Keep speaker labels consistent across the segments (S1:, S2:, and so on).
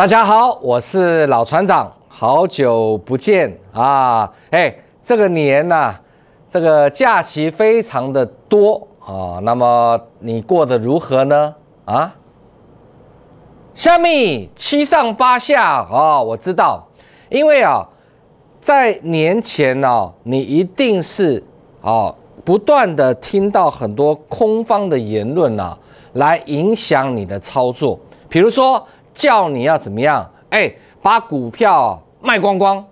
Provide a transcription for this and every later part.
S1: 大家好，我是老船长，好久不见啊！哎，这个年呐，这个假期非常的多啊。那么你过得如何呢？啊？虾米七上八下啊！我知道，因为啊，在年前呢，你一定是啊，不断的听到很多空方的言论啊，来影响你的操作，比如说。叫你要怎么样？哎，把股票卖光光，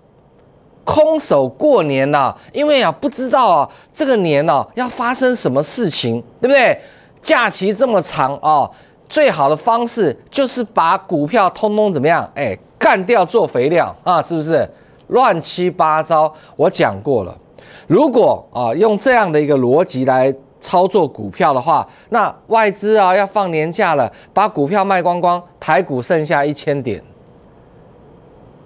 S1: 空手过年呐！因为啊，不知道啊，这个年啊、要发生什么事情，对不对？假期这么长啊，最好的方式就是把股票通通怎么样？哎，干掉做肥料啊，是不是？乱七八糟，我讲过了。如果啊，用这样的一个逻辑来。操作股票的话，那外资啊要放年假了，把股票卖光光，台股剩下一千点，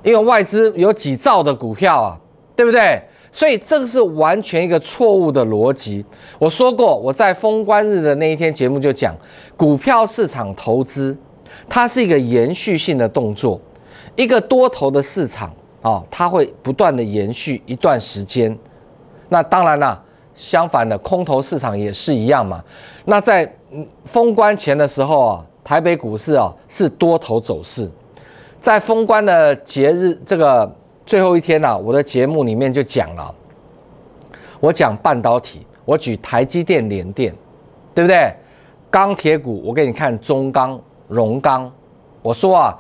S1: 因为外资有几兆的股票啊，对不对？所以这个是完全一个错误的逻辑。我说过，我在封关日的那一天节目就讲，股票市场投资它是一个延续性的动作，一个多头的市场啊，它会不断的延续一段时间。那当然啦。相反的，空头市场也是一样嘛。那在封关前的时候啊，台北股市啊是多头走势。在封关的节日这个最后一天啊，我的节目里面就讲了，我讲半导体，我举台积电、联电，对不对？钢铁股，我给你看中钢、荣钢，我说啊，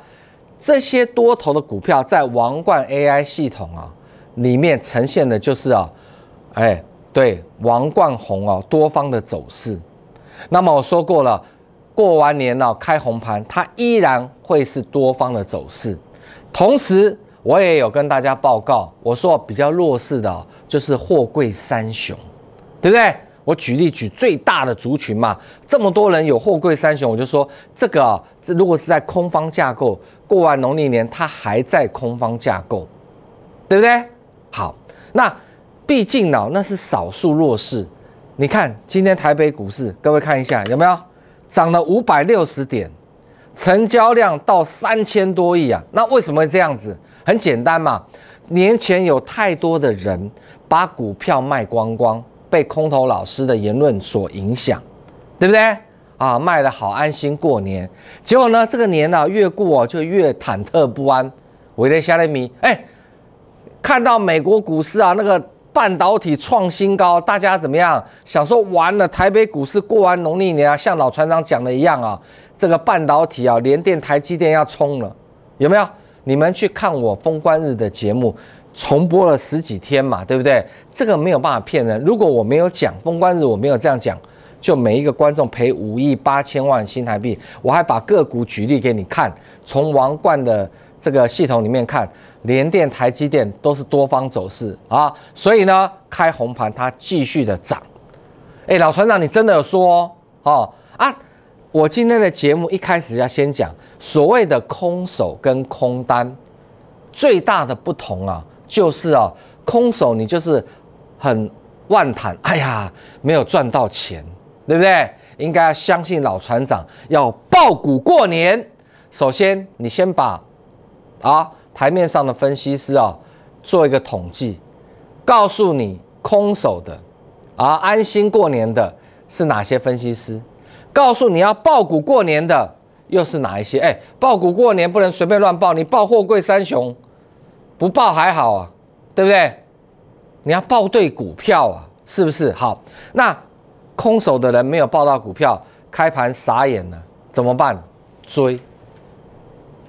S1: 这些多头的股票在王冠 AI 系统啊里面呈现的就是啊，哎。对，王冠红哦，多方的走势。那么我说过了，过完年哦，开红盘，它依然会是多方的走势。同时，我也有跟大家报告，我说比较弱势的，就是货柜三雄，对不对？我举例举最大的族群嘛，这么多人有货柜三雄，我就说这个，这如果是在空方架构，过完农历年，它还在空方架构，对不对？好，那。毕竟，呢，那是少数弱势。你看，今天台北股市，各位看一下有没有涨了五百六十点，成交量到三千多亿啊。那为什么会这样子？很简单嘛，年前有太多的人把股票卖光光，被空头老师的言论所影响，对不对？啊，卖的好安心过年，结果呢，这个年呢越过就越忐忑不安。我在下来米，哎，看到美国股市啊，那个。半导体创新高，大家怎么样？想说完了，台北股市过完农历年啊，像老船长讲的一样啊，这个半导体啊，连电、台积电要冲了，有没有？你们去看我封关日的节目，重播了十几天嘛，对不对？这个没有办法骗人。如果我没有讲封关日，我没有这样讲，就每一个观众赔五亿八千万新台币，我还把个股举例给你看，从王冠的。这个系统里面看，联电、台积电都是多方走势啊，所以呢，开红盘它继续的涨。哎，老船长，你真的有说哦啊？我今天的节目一开始要先讲所谓的空手跟空单最大的不同啊，就是啊，空手你就是很万谈，哎呀，没有赚到钱，对不对？应该要相信老船长，要抱股过年。首先，你先把。啊，台面上的分析师啊，做一个统计，告诉你空手的，啊，安心过年的，是哪些分析师？告诉你要爆股过年的又是哪一些？哎，爆股过年不能随便乱爆，你爆货贵三雄，不爆还好啊，对不对？你要爆对股票啊，是不是？好，那空手的人没有爆到股票，开盘傻眼了，怎么办？追。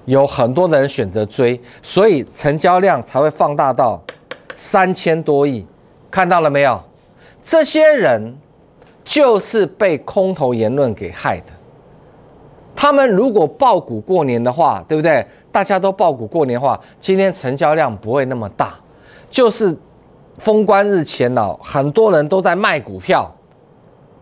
S1: 有很多的人选择追，所以成交量才会放大到三千多亿。看到了没有？这些人就是被空头言论给害的。他们如果爆股过年的话，对不对？大家都爆股过年的话，今天成交量不会那么大。就是封关日前哦，很多人都在卖股票，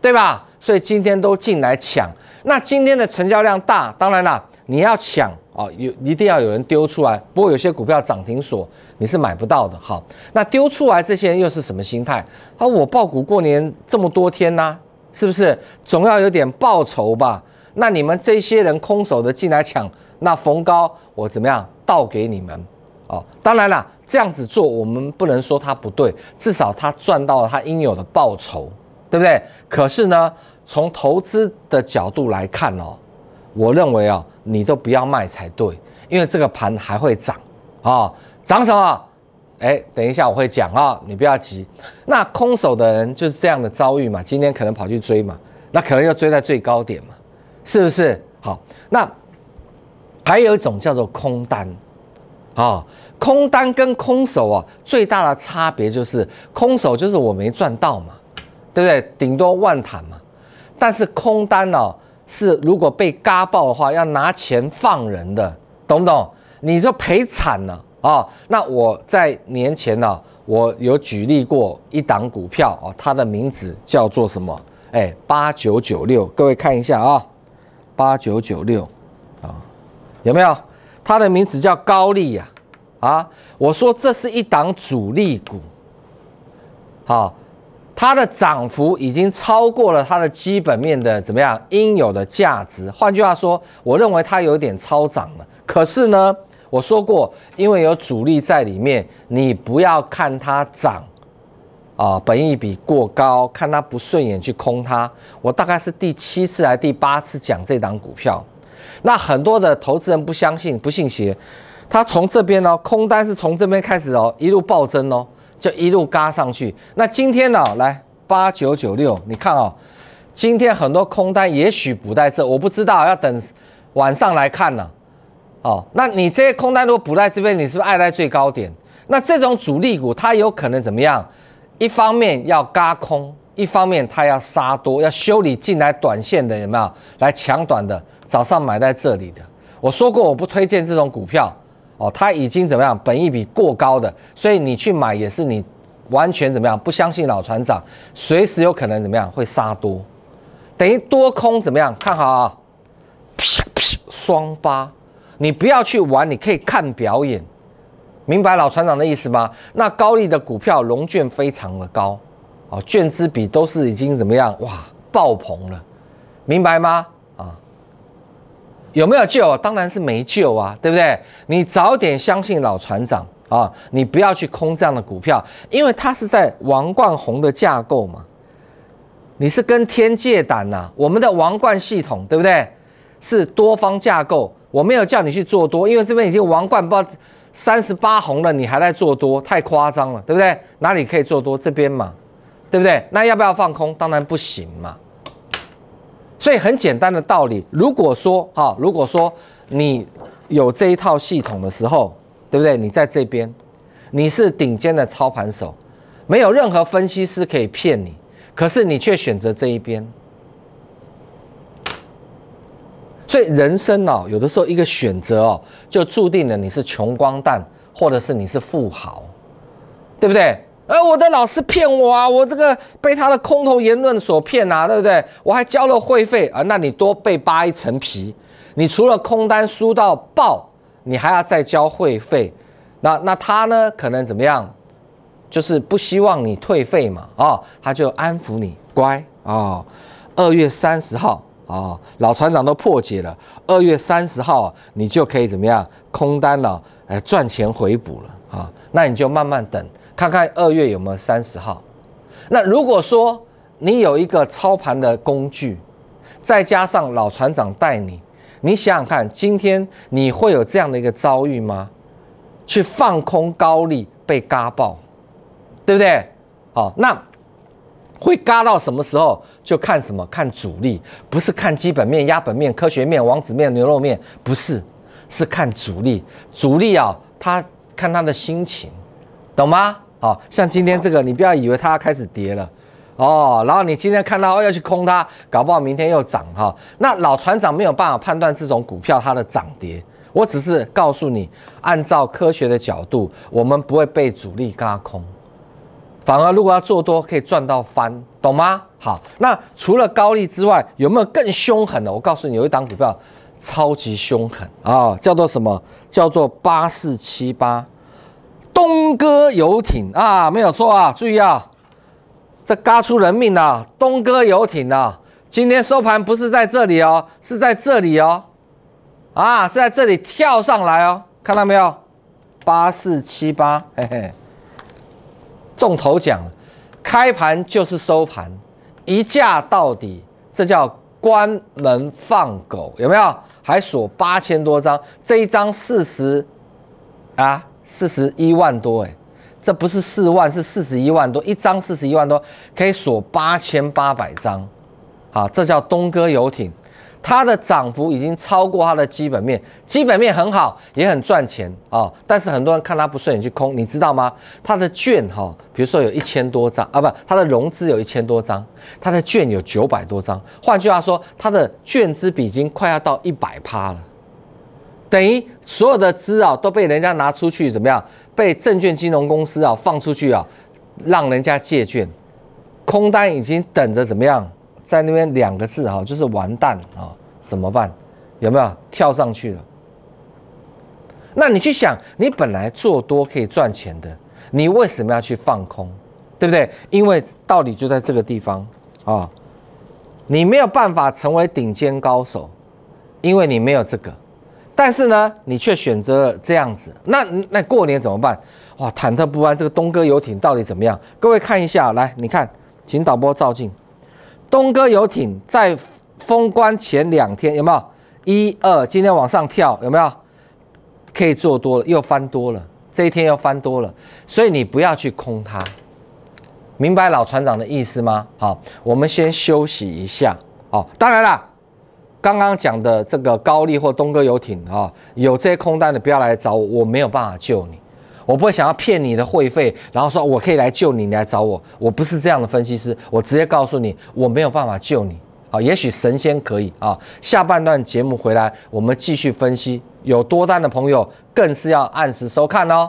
S1: 对吧？所以今天都进来抢。那今天的成交量大，当然啦，你要抢。哦，有一定要有人丢出来，不过有些股票涨停锁你是买不到的。好，那丢出来这些人又是什么心态？他说我爆股过年这么多天呢，是不是总要有点报酬吧？那你们这些人空手的进来抢，那逢高我怎么样倒给你们？哦，当然啦，这样子做我们不能说他不对，至少他赚到了他应有的报酬，对不对？可是呢，从投资的角度来看哦。我认为啊，你都不要卖才对，因为这个盘还会涨啊，涨什么？哎，等一下我会讲啊，你不要急。那空手的人就是这样的遭遇嘛，今天可能跑去追嘛，那可能要追在最高点嘛，是不是？好，那还有一种叫做空单啊，空单跟空手啊最大的差别就是，空手就是我没赚到嘛，对不对？顶多万谈嘛，但是空单呢？是，如果被嘎爆的话，要拿钱放人的，懂不懂？你说赔惨了啊！那我在年前呢，我有举例过一档股票啊，它的名字叫做什么？哎，八九九六，各位看一下啊，八九九六啊，有没有？它的名字叫高丽呀啊！我说这是一档主力股，好。它的涨幅已经超过了它的基本面的怎么样应有的价值。换句话说，我认为它有点超涨了。可是呢，我说过，因为有主力在里面，你不要看它涨啊，本意比过高，看它不顺眼去空它。我大概是第七次来第八次讲这档股票，那很多的投资人不相信不信邪，它从这边哦，空单是从这边开始哦，一路暴增哦。就一路嘎上去。那今天呢？来八九九六，你看哦，今天很多空单也许不在这，我不知道，要等晚上来看呢。哦，那你这些空单如果不在这边，你是不是爱在最高点？那这种主力股它有可能怎么样？一方面要嘎空，一方面它要杀多，要修理进来短线的有没有？来抢短的，早上买在这里的，我说过我不推荐这种股票。哦，他已经怎么样，本益比过高的，所以你去买也是你完全怎么样不相信老船长，随时有可能怎么样会杀多，等于多空怎么样看好啊？啪啪双八，你不要去玩，你可以看表演，明白老船长的意思吗？那高利的股票融券非常的高，哦，券资比都是已经怎么样哇爆棚了，明白吗？有没有救啊？当然是没救啊，对不对？你早点相信老船长啊，你不要去空这样的股票，因为它是在王冠红的架构嘛。你是跟天界胆呐，我们的王冠系统，对不对？是多方架构，我没有叫你去做多，因为这边已经王冠不知道三十八红了，你还在做多，太夸张了，对不对？哪里可以做多？这边嘛，对不对？那要不要放空？当然不行嘛。所以很简单的道理，如果说哈，如果说你有这一套系统的时候，对不对？你在这边，你是顶尖的操盘手，没有任何分析师可以骗你，可是你却选择这一边。所以人生哦，有的时候一个选择哦，就注定了你是穷光蛋，或者是你是富豪，对不对？而我的老师骗我啊！我这个被他的空头言论所骗啊，对不对？我还交了会费啊，那你多被扒一层皮。你除了空单输到爆，你还要再交会费。那那他呢？可能怎么样？就是不希望你退费嘛。啊，他就安抚你，乖啊。二月三十号啊，老船长都破解了。二月三十号，你就可以怎么样？空单了，哎，赚钱回补了啊。那你就慢慢等。看看二月有没有三十号。那如果说你有一个操盘的工具，再加上老船长带你，你想想看，今天你会有这样的一个遭遇吗？去放空高利被嘎爆，对不对？好，那会嘎到什么时候就看什么，看主力，不是看基本面、压本面、科学面、王子面、牛肉面，不是，是看主力，主力啊，他看他的心情，懂吗？好，像今天这个，你不要以为它要开始跌了，哦，然后你今天看到要去空它，搞不好明天又涨哈。那老船长没有办法判断这种股票它的涨跌，我只是告诉你，按照科学的角度，我们不会被主力割空，反而如果要做多，可以赚到翻，懂吗？好，那除了高利之外，有没有更凶狠的？我告诉你，有一档股票超级凶狠啊，叫做什么？叫做八四七八。东哥游艇啊，没有错啊，注意啊，这嘎出人命啊，东哥游艇啊，今天收盘不是在这里哦，是在这里哦，啊，是在这里跳上来哦，看到没有？八四七八，嘿嘿，中头奖了！开盘就是收盘，一价到底，这叫关门放狗，有没有？还锁八千多张，这一张四十啊。四十一万多哎，这不是四万，是四十一万多一张，四十一万多可以锁八千八百张，好，这叫东哥游艇，它的涨幅已经超过它的基本面，基本面很好，也很赚钱啊。但是很多人看它不顺眼去空，你知道吗？它的券哈，比如说有一千多张啊，不，它的融资有一千多张，它的券有九百多张。换句话说，它的券资比已经快要到一百趴了。等于所有的资啊都被人家拿出去，怎么样？被证券金融公司啊放出去啊，让人家借券，空单已经等着怎么样？在那边两个字哈，就是完蛋啊！怎么办？有没有跳上去了？那你去想，你本来做多可以赚钱的，你为什么要去放空？对不对？因为道理就在这个地方啊，你没有办法成为顶尖高手，因为你没有这个。但是呢，你却选择了这样子，那那过年怎么办？哇，忐忑不安。这个东哥游艇到底怎么样？各位看一下，来，你看，请导播照镜。东哥游艇在封关前两天有没有？一二，今天往上跳有没有？可以做多了，又翻多了，这一天又翻多了，所以你不要去空它，明白老船长的意思吗？好，我们先休息一下。哦，当然了。刚刚讲的这个高丽或东哥游艇啊，有这些空单的不要来找我，我没有办法救你，我不会想要骗你的会费，然后说我可以来救你，你来找我，我不是这样的分析师，我直接告诉你，我没有办法救你啊，也许神仙可以啊，下半段节目回来我们继续分析，有多单的朋友更是要按时收看哦。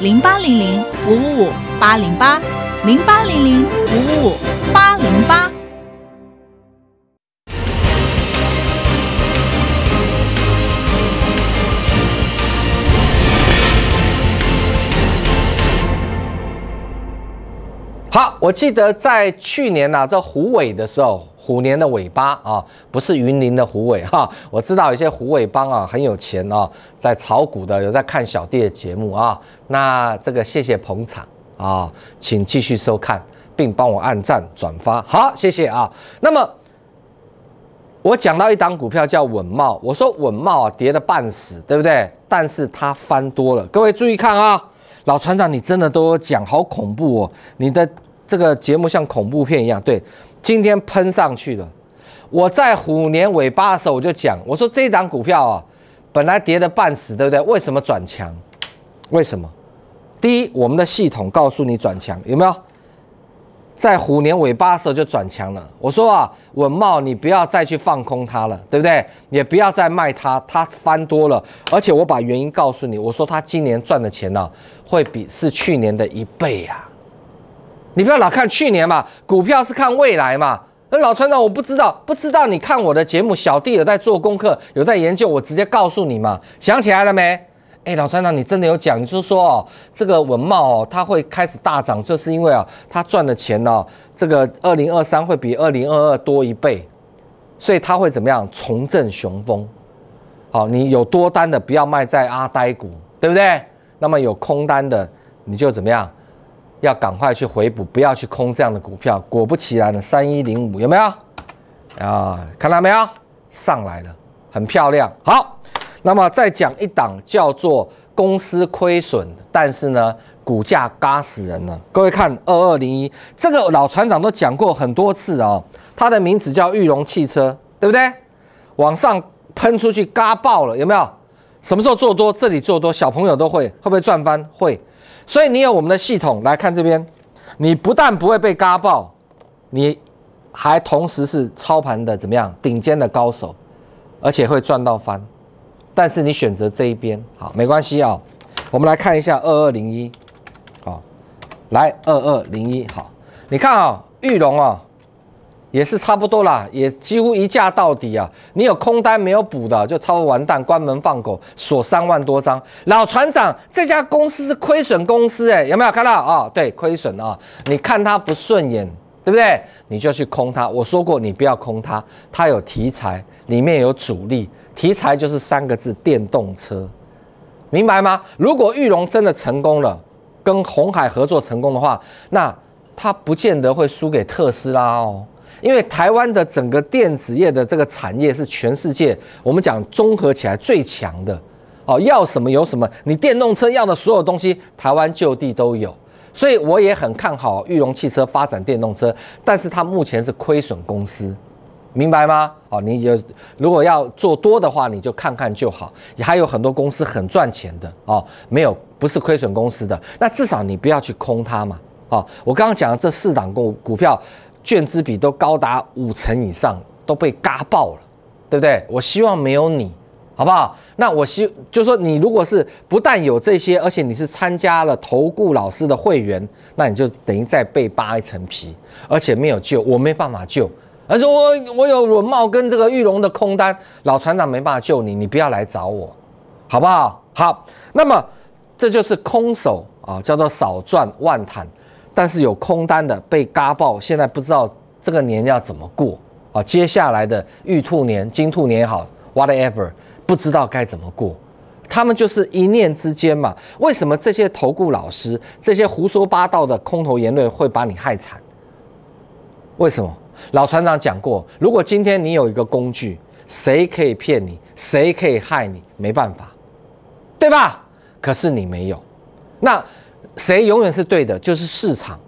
S2: 零八零零五五五八零八零八零零五五五八零八。
S1: 好，我记得在去年呐，在虎尾的时候。虎年的尾巴啊，不是云林的虎尾哈。我知道有些虎尾帮啊很有钱啊，在炒股的有在看小弟的节目啊。那这个谢谢捧场啊，请继续收看，并帮我按赞转发。好，谢谢啊。那么我讲到一档股票叫稳茂，我说稳茂啊跌得半死，对不对？但是它翻多了，各位注意看啊。老船长，你真的都讲好恐怖哦，你的这个节目像恐怖片一样，对。今天喷上去了。我在虎年尾巴的时候，我就讲，我说这一档股票啊，本来跌得半死，对不对？为什么转强？为什么？第一，我们的系统告诉你转强，有没有？在虎年尾巴的时候就转强了。我说啊，稳茂，你不要再去放空它了，对不对？也不要再卖它，它翻多了。而且我把原因告诉你，我说它今年赚的钱呢，会比是去年的一倍呀。你不要老看去年嘛，股票是看未来嘛。那老船长，我不知道，不知道你看我的节目，小弟有在做功课，有在研究，我直接告诉你嘛。想起来了没？哎，老船长，你真的有讲，你就说哦，这个文茂哦，它会开始大涨，就是因为啊，它赚的钱哦，这个二零二三会比二零二二多一倍，所以它会怎么样，重振雄风。好，你有多单的不要卖在阿呆股，对不对？那么有空单的你就怎么样？要赶快去回补，不要去空这样的股票。果不其然呢，三一零五有没有啊？看到没有？上来了，很漂亮。好，那么再讲一档叫做公司亏损，但是呢，股价嘎死人了。各位看二二零一，这个老船长都讲过很多次啊。它的名字叫玉龙汽车，对不对？往上喷出去嘎爆了，有没有？什么时候做多？这里做多，小朋友都会，会不会赚翻？会。所以你有我们的系统来看这边，你不但不会被嘎爆，你还同时是操盘的怎么样顶尖的高手，而且会赚到翻。但是你选择这一边好没关系啊，我们来看一下二二零一，好，来二二零一好，你看啊，玉龙啊。也是差不多啦，也几乎一价到底啊！你有空单没有补的，就差不完蛋，关门放狗，锁三万多张。老船长，这家公司是亏损公司，哎，有没有看到啊？对，亏损啊！你看他不顺眼，对不对？你就去空他。我说过，你不要空他，他有题材，里面有主力题材，就是三个字：电动车，明白吗？如果玉龙真的成功了，跟红海合作成功的话，那他不见得会输给特斯拉哦。因为台湾的整个电子业的这个产业是全世界，我们讲综合起来最强的哦，要什么有什么。你电动车要的所有东西，台湾就地都有，所以我也很看好裕隆汽车发展电动车，但是它目前是亏损公司，明白吗？哦，你有如果要做多的话，你就看看就好。你还有很多公司很赚钱的哦，没有不是亏损公司的，那至少你不要去空它嘛。哦，我刚刚讲的这四档股股票。券之比都高达五成以上，都被嘎爆了，对不对？我希望没有你，好不好？那我希就说你如果是不但有这些，而且你是参加了投顾老师的会员，那你就等于再被扒一层皮，而且没有救，我没办法救。而且我我有文帽跟这个玉龙的空单，老船长没办法救你，你不要来找我，好不好？好，那么这就是空手啊，叫做少赚万坦。但是有空单的被嘎爆，现在不知道这个年要怎么过啊？接下来的玉兔年、金兔年也好，whatever，不知道该怎么过。他们就是一念之间嘛？为什么这些投顾老师、这些胡说八道的空头言论会把你害惨？为什么？老船长讲过，如果今天你有一个工具，谁可以骗你，谁可以害你，没办法，对吧？可是你没有，那。谁永远是对的，就是市场，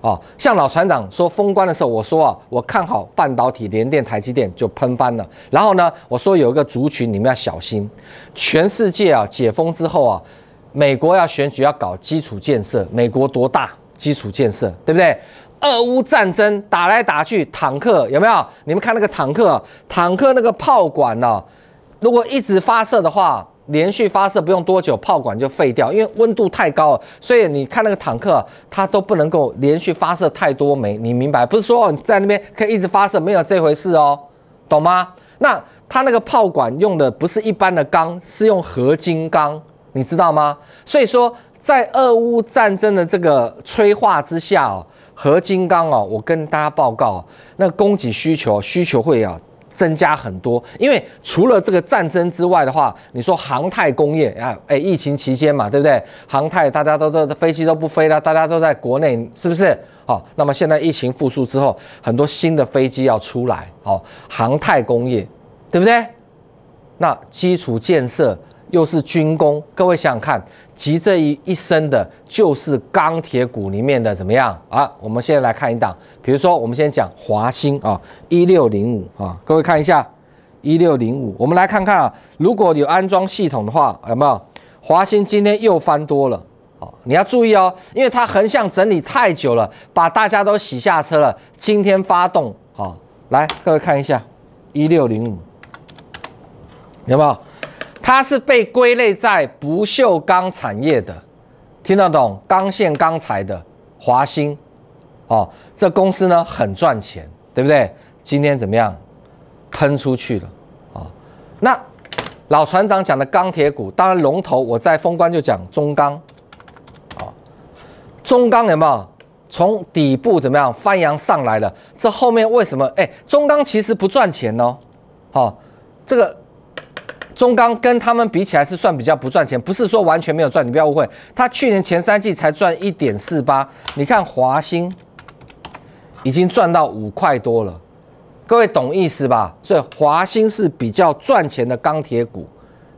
S1: 啊，像老船长说封关的时候，我说啊，我看好半导体、联电、台积电就喷翻了。然后呢，我说有一个族群你们要小心，全世界啊解封之后啊，美国要选举要搞基础建设，美国多大基础建设，对不对？俄乌战争打来打去，坦克有没有？你们看那个坦克，坦克那个炮管呢？如果一直发射的话。连续发射不用多久，炮管就废掉，因为温度太高了。所以你看那个坦克，它都不能够连续发射太多枚，你明白？不是说你在那边可以一直发射，没有这回事哦，懂吗？那它那个炮管用的不是一般的钢，是用合金钢，你知道吗？所以说，在俄乌战争的这个催化之下哦，合金钢哦，我跟大家报告，那供给需求需求会啊。增加很多，因为除了这个战争之外的话，你说航太工业啊，哎，疫情期间嘛，对不对？航太大家都都飞机都不飞了，大家都在国内，是不是？好，那么现在疫情复苏之后，很多新的飞机要出来，好，航太工业，对不对？那基础建设。又是军工，各位想想看，集这一一身的，就是钢铁股里面的怎么样啊？我们现在来看一档，比如说我们先讲华兴啊，一六零五啊，各位看一下一六零五，我们来看看啊，如果有安装系统的话，有没有？华兴今天又翻多了啊，你要注意哦，因为它横向整理太久了，把大家都洗下车了，今天发动啊，来各位看一下一六零五，有没有？它是被归类在不锈钢产业的，听得懂？钢线、钢材的华兴，哦，这公司呢很赚钱，对不对？今天怎么样？喷出去了，哦。那老船长讲的钢铁股，当然龙头，我在封关就讲中钢，啊，中钢有没有？从底部怎么样翻扬上来了？这后面为什么？哎，中钢其实不赚钱哦，哦，这个。中钢跟他们比起来是算比较不赚钱，不是说完全没有赚。你不要误会，它去年前三季才赚一点四八。你看华兴已经赚到五块多了，各位懂意思吧？所以华兴是比较赚钱的钢铁股，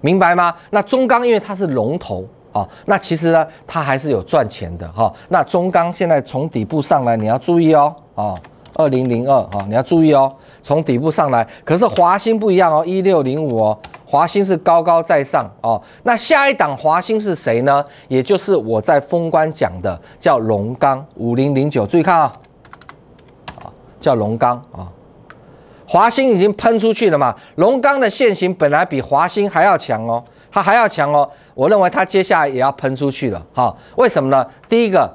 S1: 明白吗？那中钢因为它是龙头啊，那其实呢它还是有赚钱的哈。那中钢现在从底部上来，你要注意哦，啊，二零零二啊，你要注意哦，从底部上来。可是华兴不一样哦，一六零五哦。华兴是高高在上哦，那下一档华兴是谁呢？也就是我在封关讲的，叫龙刚五零零九，注意看啊，叫龙刚啊，华兴已经喷出去了嘛，龙刚的线型本来比华兴还要强哦，它还要强哦，我认为它接下来也要喷出去了哈，为什么呢？第一个，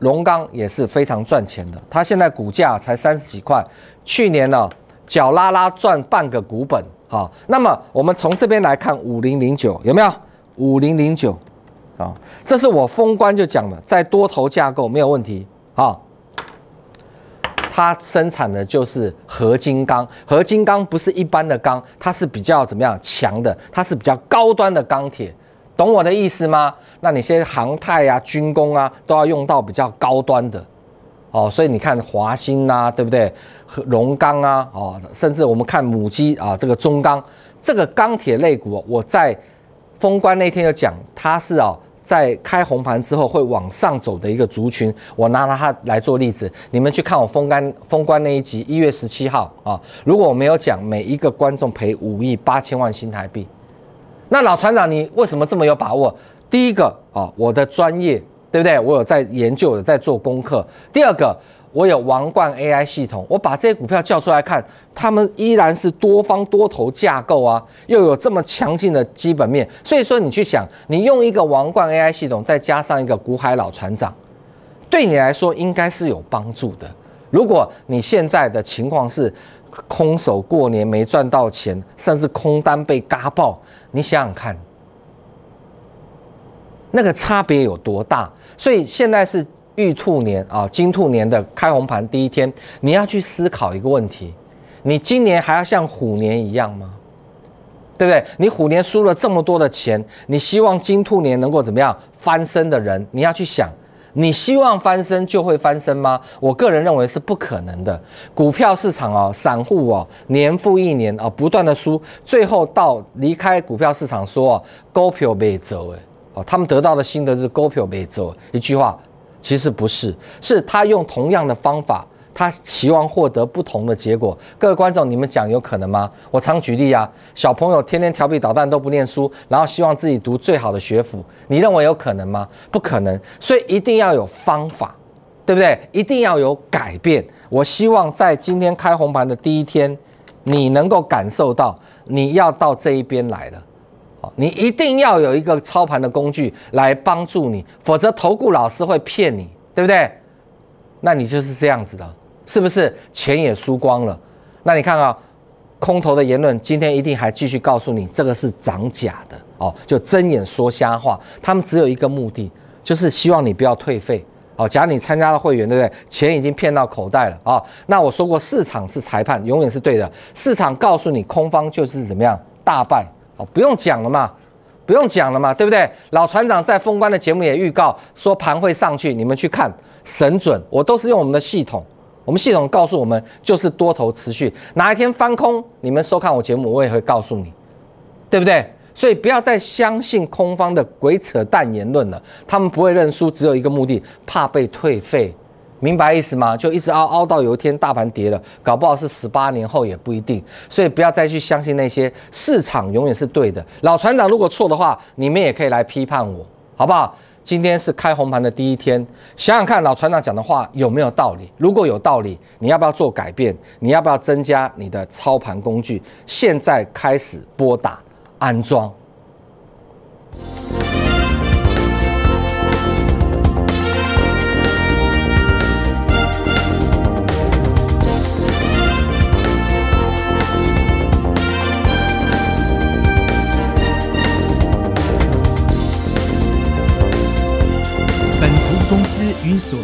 S1: 龙钢也是非常赚钱的，它现在股价才三十几块，去年呢，脚拉拉赚半个股本。好，那么我们从这边来看五零零九有没有？五零零九，啊，这是我封关就讲了，在多头架构没有问题啊。它生产的就是合金钢，合金钢不是一般的钢，它是比较怎么样强的，它是比较高端的钢铁，懂我的意思吗？那现些航太啊、军工啊，都要用到比较高端的。哦，所以你看华兴呐，对不对？和龙钢啊，哦，甚至我们看母鸡啊，这个中钢，这个钢铁类股，我在封关那天就讲，它是哦，在开红盘之后会往上走的一个族群。我拿它来做例子，你们去看我封关封关那一集，一月十七号啊。如果我没有讲，每一个观众赔五亿八千万新台币，那老船长你为什么这么有把握？第一个啊，我的专业。对不对？我有在研究，有在做功课。第二个，我有王冠 AI 系统，我把这些股票叫出来看，他们依然是多方多头架构啊，又有这么强劲的基本面，所以说你去想，你用一个王冠 AI 系统，再加上一个股海老船长，对你来说应该是有帮助的。如果你现在的情况是空手过年没赚到钱，甚至空单被嘎爆，你想想看，那个差别有多大？所以现在是玉兔年啊，金兔年的开红盘第一天，你要去思考一个问题：你今年还要像虎年一样吗？对不对？你虎年输了这么多的钱，你希望金兔年能够怎么样翻身的人，你要去想，你希望翻身就会翻身吗？我个人认为是不可能的。股票市场哦，散户哦，年复一年哦，不断的输，最后到离开股票市场说股票没走的。哦，他们得到的心得是 “goal per w e 一句话，其实不是，是他用同样的方法，他希望获得不同的结果。各位观众，你们讲有可能吗？我常举例啊，小朋友天天调皮捣蛋都不念书，然后希望自己读最好的学府，你认为有可能吗？不可能。所以一定要有方法，对不对？一定要有改变。我希望在今天开红盘的第一天，你能够感受到你要到这一边来了。你一定要有一个操盘的工具来帮助你，否则投顾老师会骗你，对不对？那你就是这样子的，是不是？钱也输光了。那你看啊，空头的言论今天一定还继续告诉你，这个是涨假的哦，就睁眼说瞎话。他们只有一个目的，就是希望你不要退费哦。假如你参加了会员，对不对？钱已经骗到口袋了啊。那我说过，市场是裁判，永远是对的。市场告诉你，空方就是怎么样大败。不用讲了嘛，不用讲了嘛，对不对？老船长在封关的节目也预告说盘会上去，你们去看，神准。我都是用我们的系统，我们系统告诉我们就是多头持续。哪一天翻空，你们收看我节目，我也会告诉你，对不对？所以不要再相信空方的鬼扯淡言论了，他们不会认输，只有一个目的，怕被退费。明白意思吗？就一直熬熬到有一天大盘跌了，搞不好是十八年后也不一定，所以不要再去相信那些市场永远是对的。老船长如果错的话，你们也可以来批判我，好不好？今天是开红盘的第一天，想想看老船长讲的话有没有道理？如果有道理，你要不要做改变？你要不要增加你的操盘工具？现在开始拨打安装。